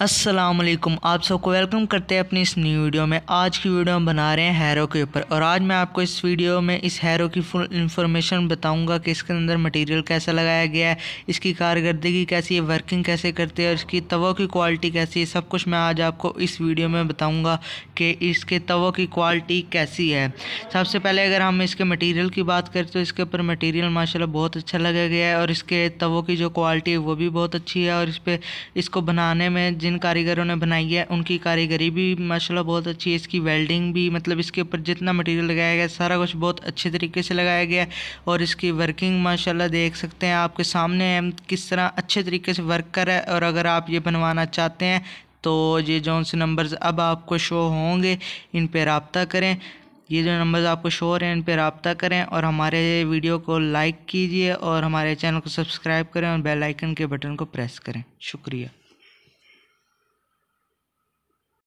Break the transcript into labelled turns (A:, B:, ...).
A: असलम आप सबको वेलकम करते हैं अपनी इस न्यू वीडियो में आज की वीडियो हम बना रहे हैं हैरो के ऊपर और आज मैं आपको इस वीडियो में इस हैरो की फुल इन्फॉर्मेशन बताऊंगा कि इसके अंदर मटेरियल कैसा लगाया गया है इसकी कारकर्दगी कैसी है वर्किंग कैसे करते हैं और इसकी तवो की क्वालिटी कैसी है सब कुछ मैं आज आपको इस वीडियो में बताऊँगा कि इसके तवो की क्वालिटी कैसी है सबसे पहले अगर हम इसके मटीरियल की बात करें तो इसके ऊपर मटीरियल माशा बहुत अच्छा लगा गया है और इसके तवो की जो क्वालिटी है वो भी बहुत अच्छी है और इस पर इसको बनाने में जिन कारीगरों ने बनाई है उनकी कारीगरी भी माशाल्लाह बहुत अच्छी है इसकी वेल्डिंग भी मतलब इसके ऊपर जितना मटेरियल लगाया गया सारा कुछ बहुत अच्छे तरीके से लगाया गया और इसकी वर्किंग माशाल्लाह देख सकते हैं आपके सामने है किस तरह अच्छे तरीके से वर्क कर है और अगर आप ये बनवाना चाहते हैं तो ये जो से नंबर्स अब आपको शो होंगे इन पर रबता करें ये जो नंबर्स आपको शो हो रहे हैं इन पर रबता करें और हमारे वीडियो को लाइक कीजिए और हमारे चैनल को सब्सक्राइब करें और बेल आइकन के बटन को प्रेस करें शुक्रिया